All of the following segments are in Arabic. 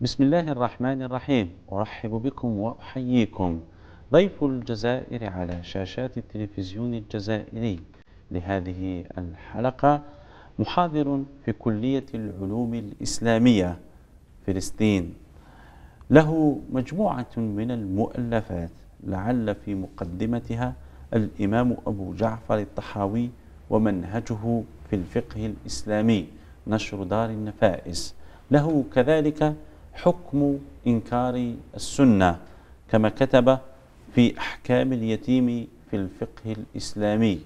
بسم الله الرحمن الرحيم أرحب بكم وأحييكم ضيف الجزائر على شاشات التلفزيون الجزائري لهذه الحلقة محاضر في كلية العلوم الإسلامية فلسطين له مجموعة من المؤلفات لعل في مقدمتها الإمام أبو جعفر الطحاوي ومنهجه في الفقه الإسلامي نشر دار النفائس له كذلك حكم إنكار السنة كما كتب في أحكام اليتيم في الفقه الإسلامي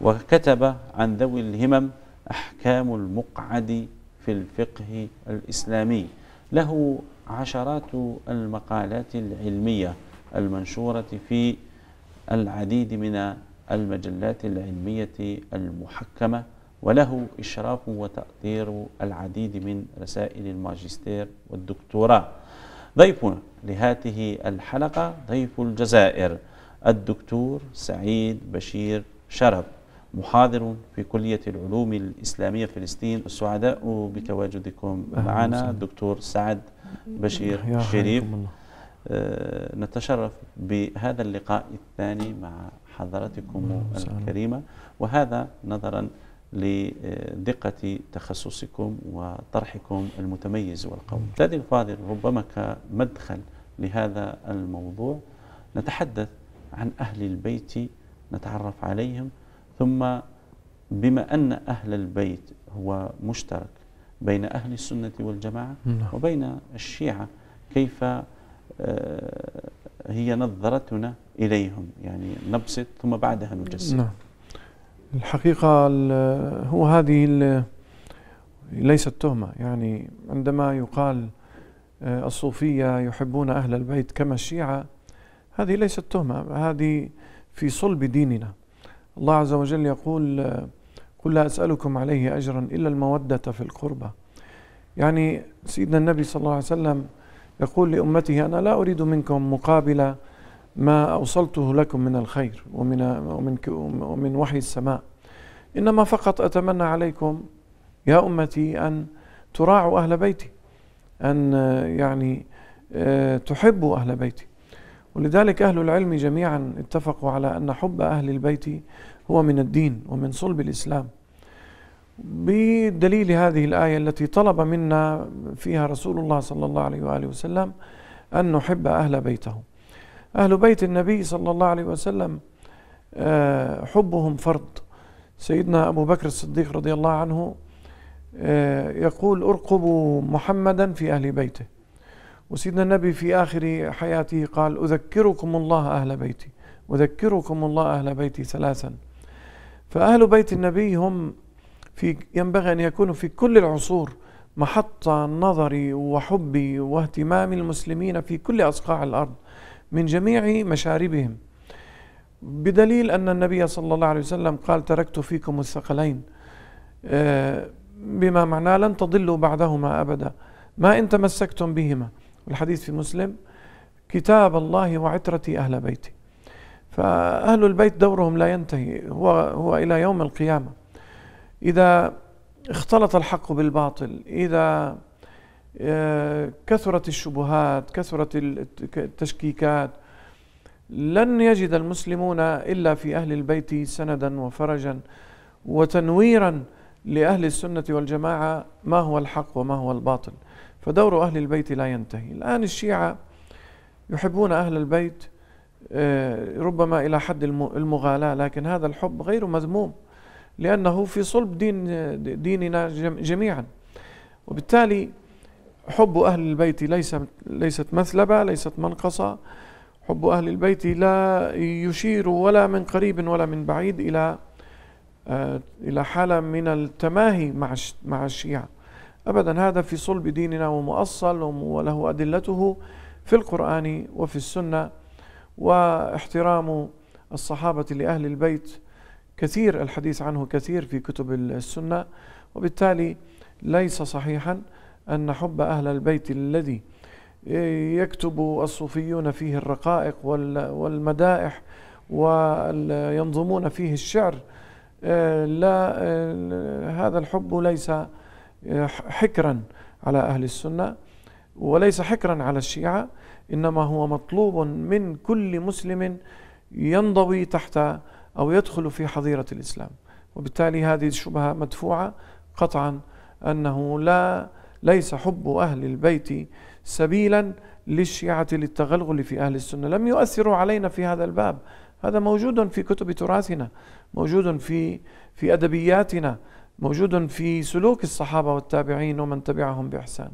وكتب عن ذوي الهمم أحكام المقعد في الفقه الإسلامي له عشرات المقالات العلمية المنشورة في العديد من المجلات العلمية المحكمة وله إشراف وتقدير العديد من رسائل الماجستير والدكتوراه ضيفنا لهذه الحلقة ضيف الجزائر الدكتور سعيد بشير شرف محاضر في كلية العلوم الإسلامية فلسطين السعداء بتواجدكم معنا الدكتور سعد بشير شريف آه، نتشرف بهذا اللقاء الثاني مع حضرتكم الكريمة وهذا نظرا لدقة تخصصكم وطرحكم المتميز والقوي أستاذي الفاضل ربما كمدخل لهذا الموضوع نتحدث عن أهل البيت نتعرف عليهم ثم بما أن أهل البيت هو مشترك بين أهل السنة والجماعة نعم. وبين الشيعة كيف آه، هي نظرتنا إليهم يعني نبسط ثم بعدها نجسد نعم. الحقيقة هو هذه ليست تهمة يعني عندما يقال آه، الصوفية يحبون أهل البيت كما الشيعة هذه ليست تهمة هذه في صلب ديننا الله عز وجل يقول آه، قل لا أسألكم عليه أجرا إلا المودة في القربة يعني سيدنا النبي صلى الله عليه وسلم يقول لأمته أنا لا أريد منكم مقابلة ما أوصلته لكم من الخير ومن, ومن, ومن وحي السماء إنما فقط أتمنى عليكم يا أمتي أن تراعوا أهل بيتي أن يعني آه، تحبوا أهل بيتي ولذلك أهل العلم جميعا اتفقوا على أن حب أهل البيت هو من الدين ومن صلب الإسلام بدليل هذه الآية التي طلب منا فيها رسول الله صلى الله عليه وآله وسلم أن نحب أهل بيته أهل بيت النبي صلى الله عليه وسلم آه، حبهم فرض سيدنا أبو بكر الصديق رضي الله عنه آه، يقول أرقبوا محمدا في أهل بيته وسيدنا النبي في آخر حياته قال أذكركم الله أهل بيتي أذكركم الله أهل بيتي ثلاثا فأهل بيت النبي هم في ينبغي أن يكونوا في كل العصور محط نظري وحبي واهتمام المسلمين في كل أصقاع الأرض من جميع مشاربهم بدليل أن النبي صلى الله عليه وسلم قال تركت فيكم الثقلين آه، بما معناه لن تضلوا بعدهما أبدا ما إن تمسكتم بهما الحديث في مسلم كتاب الله وعترتي أهل بيتي فأهل البيت دورهم لا ينتهي هو, هو إلى يوم القيامة إذا اختلط الحق بالباطل إذا كثرت الشبهات كثرت التشكيكات لن يجد المسلمون إلا في أهل البيت سندا وفرجا وتنويرا لأهل السنة والجماعة ما هو الحق وما هو الباطل فدور أهل البيت لا ينتهي الآن الشيعة يحبون أهل البيت آه، ربما إلى حد المغالاة لكن هذا الحب غير مذموم لأنه في صلب دين ديننا جميعا وبالتالي حب أهل البيت ليس ليست مثلبة ليست منقصة حب أهل البيت لا يشير ولا من قريب ولا من بعيد إلى آه، إلى حالة من التماهي مع مع الشيعة أبدا هذا في صلب ديننا ومؤصل وله أدلته في القرآن وفي السنة واحترام الصحابة لأهل البيت كثير الحديث عنه كثير في كتب السنة وبالتالي ليس صحيحا أن حب أهل البيت الذي يكتب الصوفيون فيه الرقائق والمدائح وينظمون فيه الشعر لا هذا الحب ليس حكرا على أهل السنة وليس حكرا على الشيعة إنما هو مطلوب من كل مسلم ينضوي تحت أو يدخل في حظيرة الإسلام وبالتالي هذه الشبهة مدفوعة قطعا أنه لا ليس حب أهل البيت سبيلا للشيعة للتغلغل في أهل السنة لم يؤثروا علينا في هذا الباب هذا موجود في كتب تراثنا موجود في في أدبياتنا موجود في سلوك الصحابة والتابعين ومن تبعهم بإحسان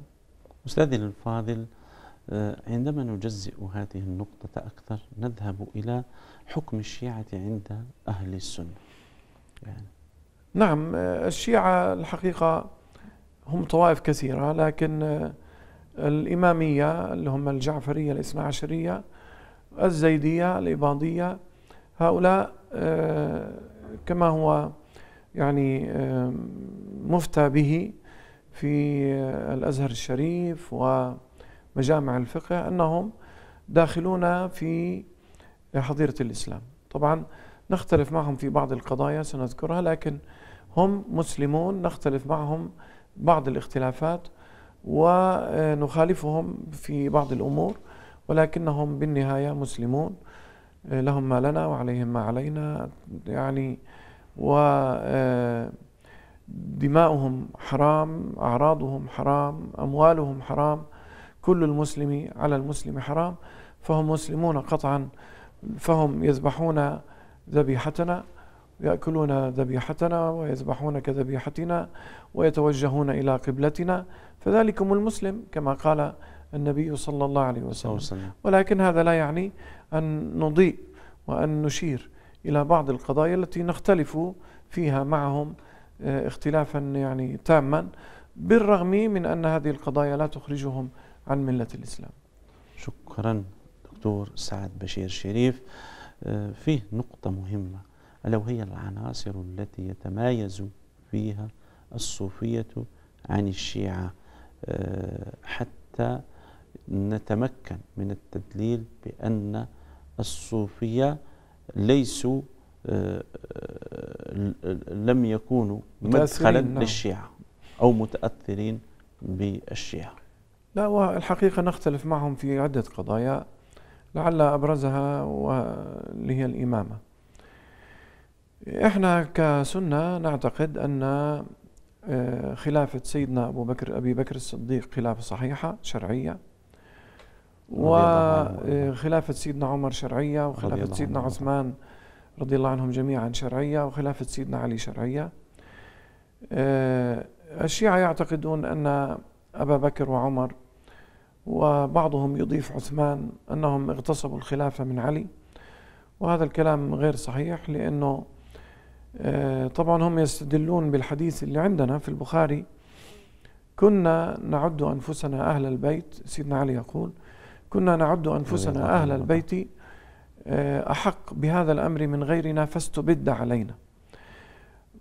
أستاذي الفاضل آه، عندما نجزئ هذه النقطة أكثر نذهب إلى حكم الشيعة عند أهل السنة يعني نعم آه، الشيعة الحقيقة هم طوائف كثيرة لكن آه، الإمامية اللي هم الجعفرية الاثنا عشرية الزيدية الإباضية هؤلاء آه، كما هو يعني آه، مفتى به في الأزهر الشريف ومجامع الفقه أنهم داخلون في حظيرة الإسلام طبعا نختلف معهم في بعض القضايا سنذكرها لكن هم مسلمون نختلف معهم بعض الاختلافات ونخالفهم في بعض الأمور ولكنهم بالنهاية مسلمون لهم ما لنا وعليهم ما علينا يعني و حرام أعراضهم حرام أموالهم حرام كل المسلم على المسلم حرام فهم مسلمون قطعا فهم يذبحون ذبيحتنا يأكلون ذبيحتنا ويذبحون كذبيحتنا ويتوجهون إلى قبلتنا فذلكم المسلم كما قال النبي صلى الله عليه وسلم ولكن هذا لا يعني أن نضيء وأن نشير إلى بعض القضايا التي نختلف فيها معهم آه، اختلافا يعني تاما بالرغم من أن هذه القضايا لا تخرجهم عن ملة الإسلام شكرا دكتور سعد بشير شريف آه، فيه نقطة مهمة ألا وهي العناصر التي يتمايز فيها الصوفية عن الشيعة آه، حتى نتمكن من التدليل بأن الصوفية ليسوا آه، آه، لم يكونوا مدخلا نعم. للشيعة أو متأثرين بالشيعة لا والحقيقة نختلف معهم في عدة قضايا لعل أبرزها وهي هي الإمامة احنا كسنة نعتقد أن آه، خلافة سيدنا أبو بكر أبي بكر الصديق خلافة صحيحة شرعية وخلافة آه، سيدنا عمر شرعية وخلافة سيدنا عثمان رضي الله عنهم جميعا شرعية وخلافة سيدنا علي شرعية آه، الشيعة يعتقدون أن أبا بكر وعمر وبعضهم يضيف عثمان أنهم اغتصبوا الخلافة من علي وهذا الكلام غير صحيح لأنه آه، طبعا هم يستدلون بالحديث اللي عندنا في البخاري كنا نعد أنفسنا أهل البيت سيدنا علي يقول كنا نعد أنفسنا أهل البيت آه، أحق بهذا الأمر من غيرنا فاستبد علينا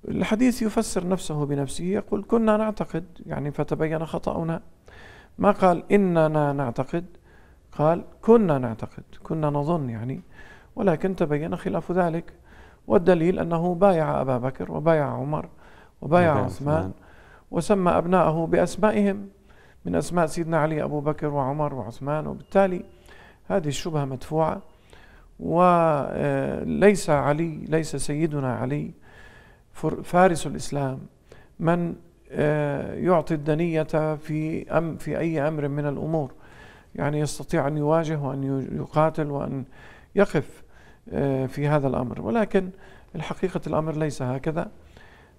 الحديث يفسر نفسه بنفسه يقول كنا نعتقد يعني فتبين خطأنا ما قال إننا نعتقد قال كنا نعتقد كنا نظن يعني ولكن تبين خلاف ذلك والدليل أنه بايع أبا بكر وبايع عمر وبايع عثمان وسمى أبنائه بأسمائهم من أسماء سيدنا علي أبو بكر وعمر وعثمان وبالتالي هذه الشبهة مدفوعة وليس آه، علي ليس سيدنا علي فارس الإسلام من آه، يعطي الدنية في أم في أي أمر من الأمور يعني يستطيع أن يواجه وأن يقاتل وأن يقف آه، في هذا الأمر ولكن الحقيقة الأمر ليس هكذا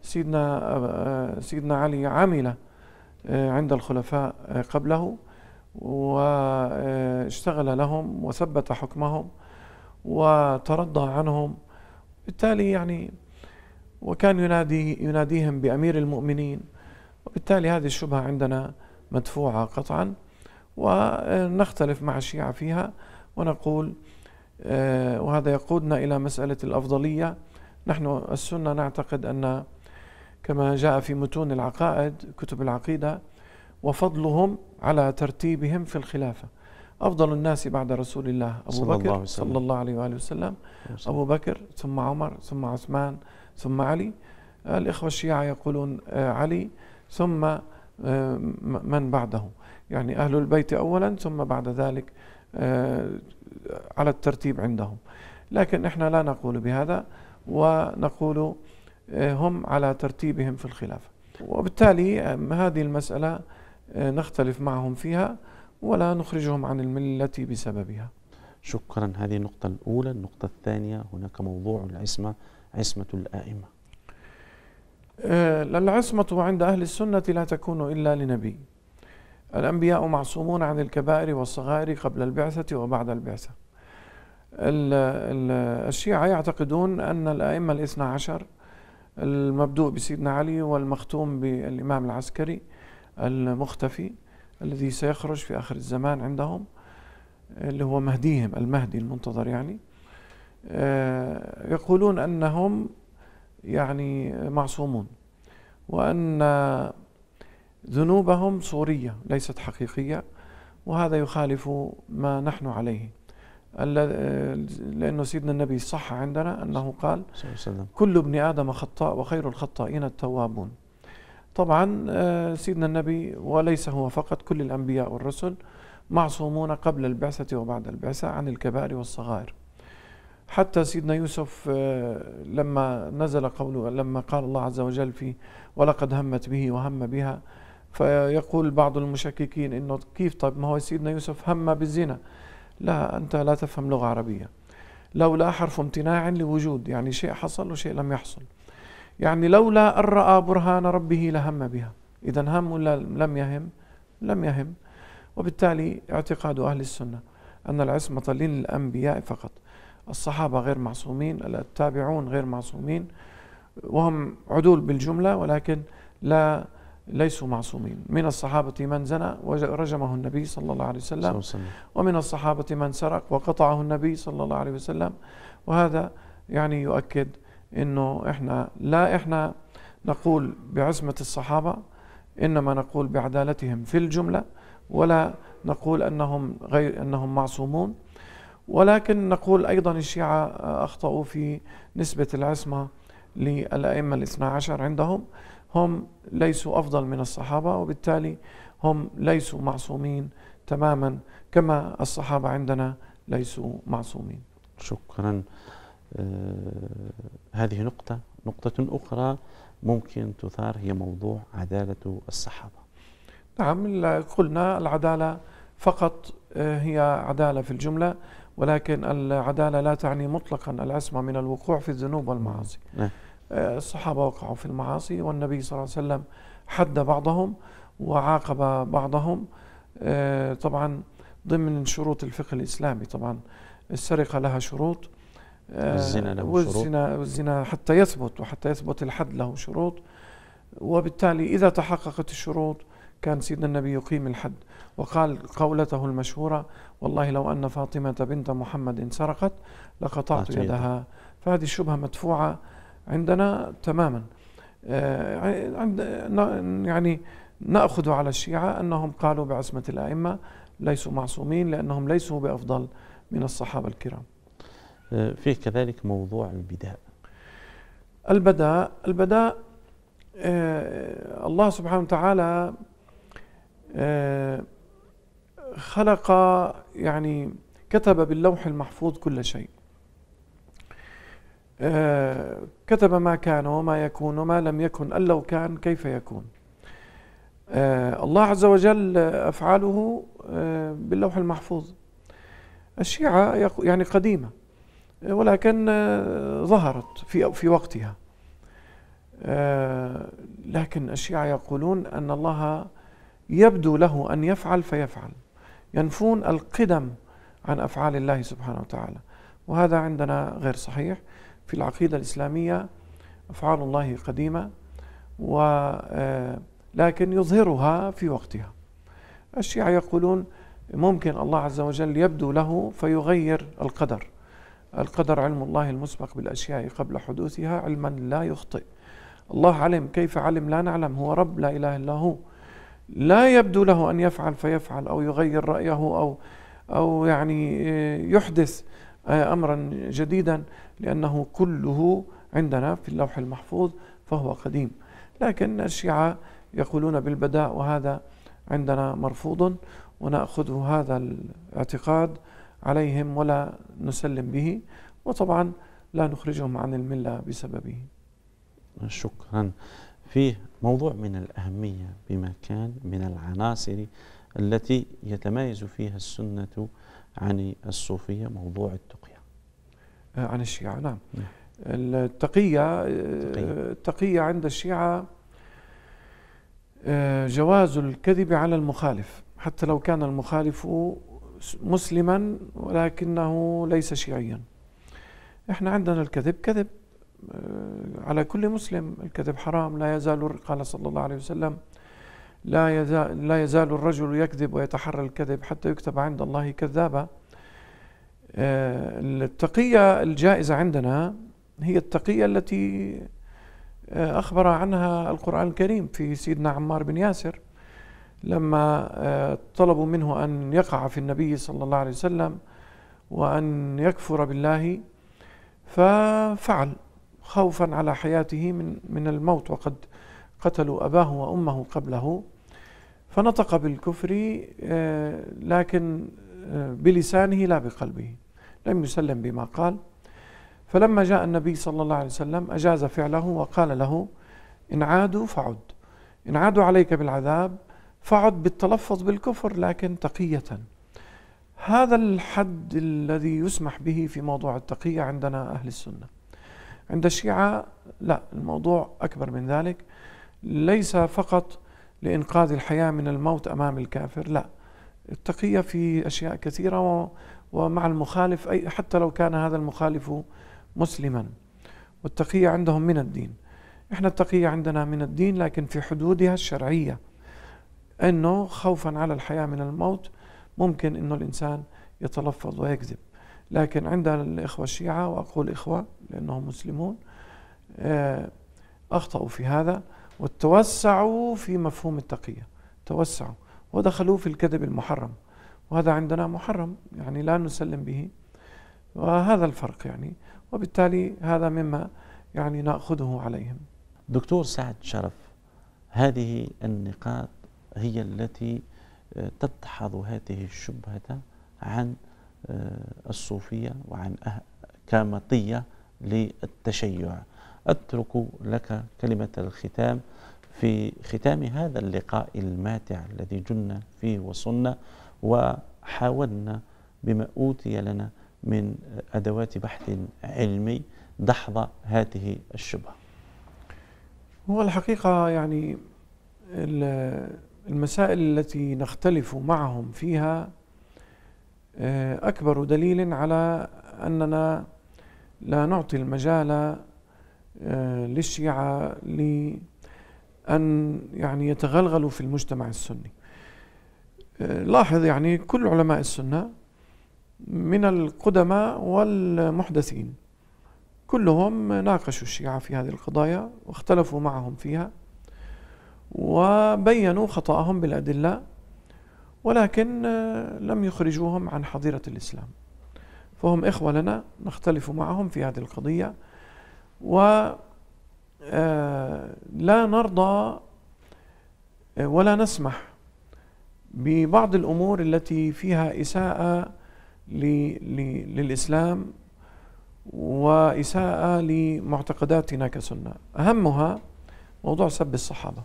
سيدنا, آه، آه، سيدنا علي عمل عند الخلفاء قبله واشتغل لهم وثبت حكمهم وترضى عنهم بالتالي يعني وكان ينادي يناديهم بأمير المؤمنين وبالتالي هذه الشبهة عندنا مدفوعة قطعا ونختلف مع الشيعة فيها ونقول آه، وهذا يقودنا إلى مسألة الأفضلية نحن السنة نعتقد أن كما جاء في متون العقائد كتب العقيدة وفضلهم على ترتيبهم في الخلافة أفضل الناس بعد رسول الله أبو صلى بكر الله صلى الله عليه وآله وسلم أبو بكر ثم عمر ثم عثمان ثم علي الإخوة الشيعة يقولون آه، علي ثم آه، من بعده يعني أهل البيت أولا ثم بعد ذلك آه، على الترتيب عندهم لكن احنا لا نقول بهذا ونقول آه، هم على ترتيبهم في الخلافة وبالتالي هذه المسألة آه، نختلف معهم فيها ولا نخرجهم عن الملة بسببها شكرا هذه النقطة الأولى النقطة الثانية هناك موضوع العصمة عصمة الآئمة العصمة عند أهل السنة لا تكون إلا لنبي الأنبياء معصومون عن الكبائر والصغائر قبل البعثة وبعد البعثة الشيعة يعتقدون أن الأئمة الاثنى عشر المبدوء بسيدنا علي والمختوم بالإمام العسكري المختفي الذي سيخرج في آخر الزمان عندهم اللي هو مهديهم المهدي المنتظر يعني آه، يقولون أنهم يعني معصومون وأن ذنوبهم صورية ليست حقيقية وهذا يخالف ما نحن عليه لأن سيدنا النبي صح عندنا أنه قال كل ابن آدم خطاء وخير الخطائين التوابون طبعا آه، سيدنا النبي وليس هو فقط كل الأنبياء والرسل معصومون قبل البعثة وبعد البعثة عن الكبائر والصغائر حتى سيدنا يوسف آه، لما نزل قوله لما قال الله عز وجل في ولقد همت به وهم بها فيقول بعض المشككين انه كيف طيب ما هو سيدنا يوسف هم بالزنا لا انت لا تفهم لغه عربيه لولا حرف امتناع لوجود يعني شيء حصل وشيء لم يحصل يعني لولا ان راى برهان ربه لهم بها اذا هم ولا لم يهم لم يهم وبالتالي اعتقاد اهل السنه ان العصمه للانبياء فقط الصحابه غير معصومين التابعون غير معصومين وهم عدول بالجمله ولكن لا ليسوا معصومين من الصحابة من زنى ورجمه النبي صلى الله عليه وسلم ومن الصحابة من سرق وقطعه النبي صلى الله عليه وسلم وهذا يعني يؤكد أنه إحنا لا إحنا نقول بعصمة الصحابة إنما نقول بعدالتهم في الجملة ولا نقول أنهم, غير أنهم معصومون ولكن نقول أيضا الشيعة أخطأوا في نسبة العصمة للأئمة الاثنى عشر عندهم هم ليسوا أفضل من الصحابة وبالتالي هم ليسوا معصومين تماما كما الصحابة عندنا ليسوا معصومين شكرا آه، هذه نقطة نقطة أخرى ممكن تثار هي موضوع عدالة الصحابة نعم قلنا العدالة فقط آه، هي عدالة في الجملة ولكن العدالة لا تعني مطلقا العصمة من الوقوع في الذنوب والمعاصي نعم. الصحابة وقعوا في المعاصي والنبي صلى الله عليه وسلم حد بعضهم وعاقب بعضهم آه، طبعا ضمن شروط الفقه الإسلامي طبعا السرقة لها شروط آه، والزنا له والزنا, شروط والزنا حتى يثبت وحتى يثبت الحد له شروط وبالتالي إذا تحققت الشروط كان سيدنا النبي يقيم الحد وقال قولته المشهورة والله لو أن فاطمة بنت محمد سرقت لقطعت يدها فهذه الشبهة مدفوعة عندنا تماما آه، يعني ناخذ على الشيعه انهم قالوا بعصمه الائمه ليسوا معصومين لانهم ليسوا بافضل من الصحابه الكرام. آه، فيه كذلك موضوع البداء. البداء البداء آه، الله سبحانه وتعالى خلق يعني كتب باللوح المحفوظ كل شيء. آه، كتب ما كان وما يكون وما لم يكن أن لو كان كيف يكون آه، الله عز وجل أفعاله آه، باللوح المحفوظ الشيعة يعني قديمة ولكن ظهرت في في وقتها لكن الشيعة يقولون أن الله يبدو له أن يفعل فيفعل ينفون القدم عن أفعال الله سبحانه وتعالى وهذا عندنا غير صحيح في العقيدة الإسلامية أفعال الله قديمة ولكن آه، يظهرها في وقتها الشيعة يقولون ممكن الله عز وجل يبدو له فيغير القدر القدر علم الله المسبق بالأشياء قبل حدوثها علما لا يخطئ الله علم كيف علم لا نعلم هو رب لا إله إلا هو لا يبدو له أن يفعل فيفعل أو يغير رأيه أو أو يعني آه، يحدث آه، أمرا جديدا لأنه كله عندنا في اللوح المحفوظ فهو قديم لكن الشيعة يقولون بالبداء وهذا عندنا مرفوض ونأخذ هذا الاعتقاد عليهم ولا نسلم به وطبعا لا نخرجهم عن الملة بسببه شكرا في موضوع من الأهمية بما كان من العناصر التي يتميز فيها السنة عن الصوفية موضوع التقوى آه، عن الشيعة نعم, نعم. آه، التقية التقية عند الشيعة آه، جواز الكذب على المخالف حتى لو كان المخالف مسلما ولكنه ليس شيعيا احنا عندنا الكذب كذب على كل مسلم الكذب حرام لا يزال قال صلى الله عليه وسلم لا يزال, لا يزال الرجل يكذب ويتحرى الكذب حتى يكتب عند الله كذابا آه، التقية الجائزة عندنا هي التقية التي آه، أخبر عنها القرآن الكريم في سيدنا عمار بن ياسر لما آه، طلبوا منه أن يقع في النبي صلى الله عليه وسلم وأن يكفر بالله ففعل خوفا على حياته من من الموت وقد قتلوا أباه وأمه قبله فنطق بالكفر لكن بلسانه لا بقلبه لم يسلم بما قال فلما جاء النبي صلى الله عليه وسلم أجاز فعله وقال له إن عادوا فعد إن عادوا عليك بالعذاب فعد بالتلفظ بالكفر لكن تقية هذا الحد الذي يسمح به في موضوع التقية عندنا أهل السنة عند الشيعة لا الموضوع أكبر من ذلك ليس فقط لإنقاذ الحياة من الموت أمام الكافر لا التقية في أشياء كثيرة ومع المخالف أي حتى لو كان هذا المخالف مسلما والتقية عندهم من الدين احنا التقية عندنا من الدين لكن في حدودها الشرعية انه خوفا على الحياة من الموت ممكن انه الانسان يتلفظ ويكذب لكن عند الاخوة الشيعة واقول اخوة لانهم مسلمون آه، اخطأوا في هذا وتوسعوا في مفهوم التقية توسعوا ودخلوه في الكذب المحرم وهذا عندنا محرم يعني لا نسلم به وهذا الفرق يعني وبالتالي هذا مما يعني ناخذه عليهم. دكتور سعد شرف هذه النقاط هي التي آه، تدحض هذه الشبهه عن آه، الصوفيه وعن أه-، كامطيه للتشيع. اترك لك كلمه الختام في ختام هذا اللقاء الماتع الذي جنا فيه وصلنا وحاولنا بما أوتي لنا من أدوات بحث علمي دحض هذه الشبهة هو الحقيقة يعني المسائل التي نختلف معهم فيها آه، أكبر دليل على أننا لا نعطي المجال آه، للشيعة لي أن يعني يتغلغلوا في المجتمع السني آه، لاحظ يعني كل علماء السنة من القدماء والمحدثين كلهم ناقشوا الشيعة في هذه القضايا واختلفوا معهم فيها وبينوا خطأهم بالأدلة ولكن آه، لم يخرجوهم عن حظيرة الإسلام فهم إخوة لنا نختلف معهم في هذه القضية و آه، لا نرضى آه، ولا نسمح ببعض الامور التي فيها اساءه للاسلام واساءه لمعتقداتنا كسنه اهمها موضوع سب الصحابه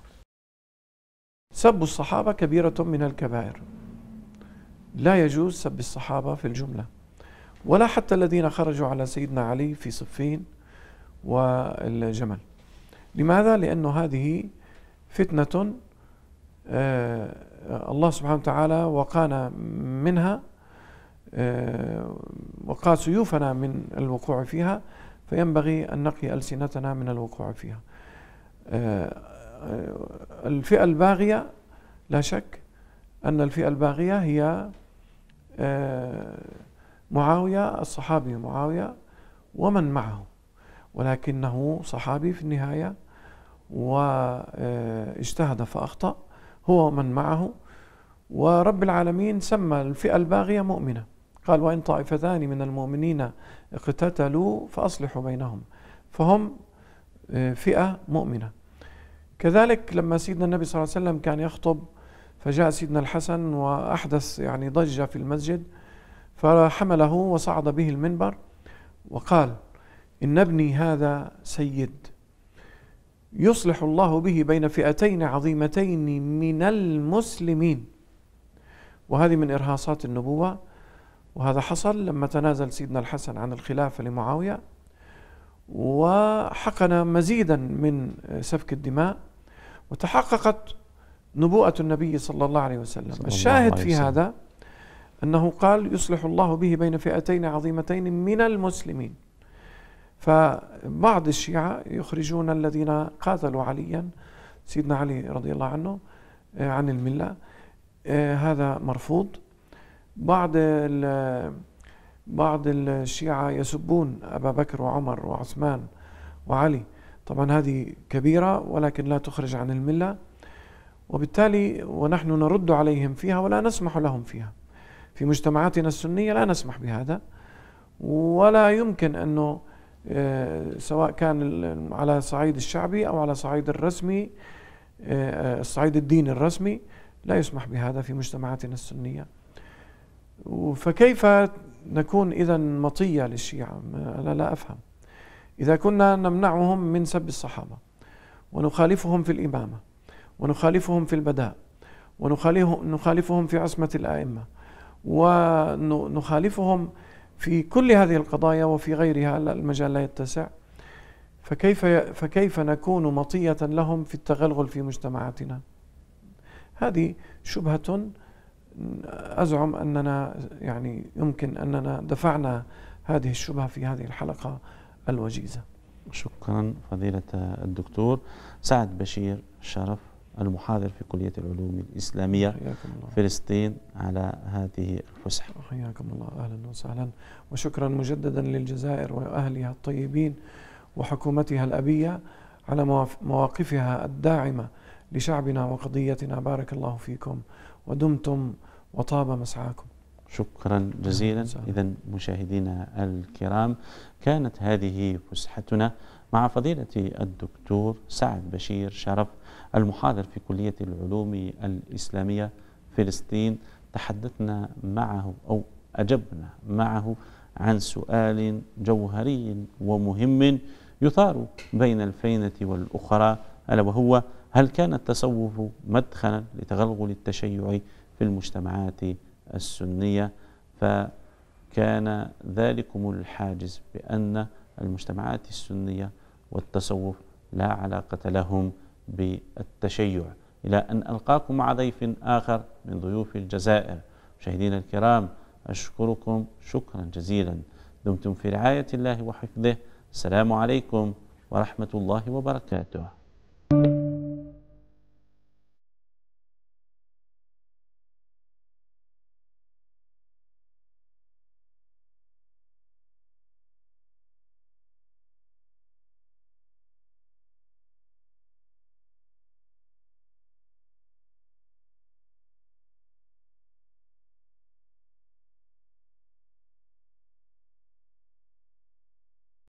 سب الصحابه كبيره من الكبائر لا يجوز سب الصحابه في الجمله ولا حتى الذين خرجوا على سيدنا علي في صفين والجمل لماذا؟ لأنه هذه فتنة آه، الله سبحانه وتعالى وقانا منها آه، وقى سيوفنا من الوقوع فيها فينبغي أن نقي ألسنتنا من الوقوع فيها آه، الفئة الباغية لا شك أن الفئة الباغية هي معاوية الصحابي معاوية ومن معه ولكنه صحابي في النهاية واجتهد فأخطأ هو من معه ورب العالمين سمى الفئة الباغية مؤمنة قال وإن طائفتان من المؤمنين اقتتلوا فأصلحوا بينهم فهم آه، فئة مؤمنة كذلك لما سيدنا النبي صلى الله عليه وسلم كان يخطب فجاء سيدنا الحسن وأحدث يعني ضجة في المسجد فحمله وصعد به المنبر وقال إن ابني هذا سيد يصلح الله به بين فئتين عظيمتين من المسلمين وهذه من إرهاصات النبوة وهذا حصل لما تنازل سيدنا الحسن عن الخلافة لمعاوية وحقن مزيدا من سفك الدماء وتحققت نبوءة النبي صلى الله عليه وسلم الله الشاهد الله في وسلم. هذا أنه قال يصلح الله به بين فئتين عظيمتين من المسلمين فبعض الشيعة يخرجون الذين قاتلوا عليا سيدنا علي رضي الله عنه آه، عن الملة آه، هذا مرفوض بعض بعض الشيعة يسبون أبا بكر وعمر وعثمان وعلي طبعا هذه كبيرة ولكن لا تخرج عن الملة وبالتالي ونحن نرد عليهم فيها ولا نسمح لهم فيها في مجتمعاتنا السنية لا نسمح بهذا ولا يمكن أنه آه، سواء كان على صعيد الشعبي أو على صعيد الرسمي الصعيد آه، الديني الرسمي لا يسمح بهذا في مجتمعاتنا السنية فكيف نكون إذا مطية للشيعة أنا لا أفهم إذا كنا نمنعهم من سب الصحابة ونخالفهم في الإمامة ونخالفهم في البداء ونخالفهم في عصمة الأئمة ونخالفهم في كل هذه القضايا وفي غيرها المجال لا يتسع فكيف فكيف نكون مطية لهم في التغلغل في مجتمعاتنا؟ هذه شبهة أزعم أننا يعني يمكن أننا دفعنا هذه الشبهة في هذه الحلقة الوجيزة شكرا فضيلة الدكتور سعد بشير شرف المحاضر في كلية العلوم الإسلامية الله. فلسطين على هذه الفسحة حياكم الله أهلا وسهلا وشكرا مجددا للجزائر وأهلها الطيبين وحكومتها الأبية على مواقفها الداعمة لشعبنا وقضيتنا بارك الله فيكم ودمتم وطاب مسعاكم شكرا جزيلا إذا مشاهدينا الكرام كانت هذه فسحتنا مع فضيلة الدكتور سعد بشير شرف المحاضر في كلية العلوم الإسلامية فلسطين تحدثنا معه أو أجبنا معه عن سؤال جوهري ومهم يثار بين الفينة والأخرى ألا وهو هل كان التصوف مدخلا لتغلغل التشيع في المجتمعات السنية فكان ذلكم الحاجز بأن المجتمعات السنية والتصوف لا علاقة لهم بالتشيع إلى أن ألقاكم مع ضيف آخر من ضيوف الجزائر مشاهدينا الكرام أشكركم شكرا جزيلا دمتم في رعاية الله وحفظه السلام عليكم ورحمة الله وبركاته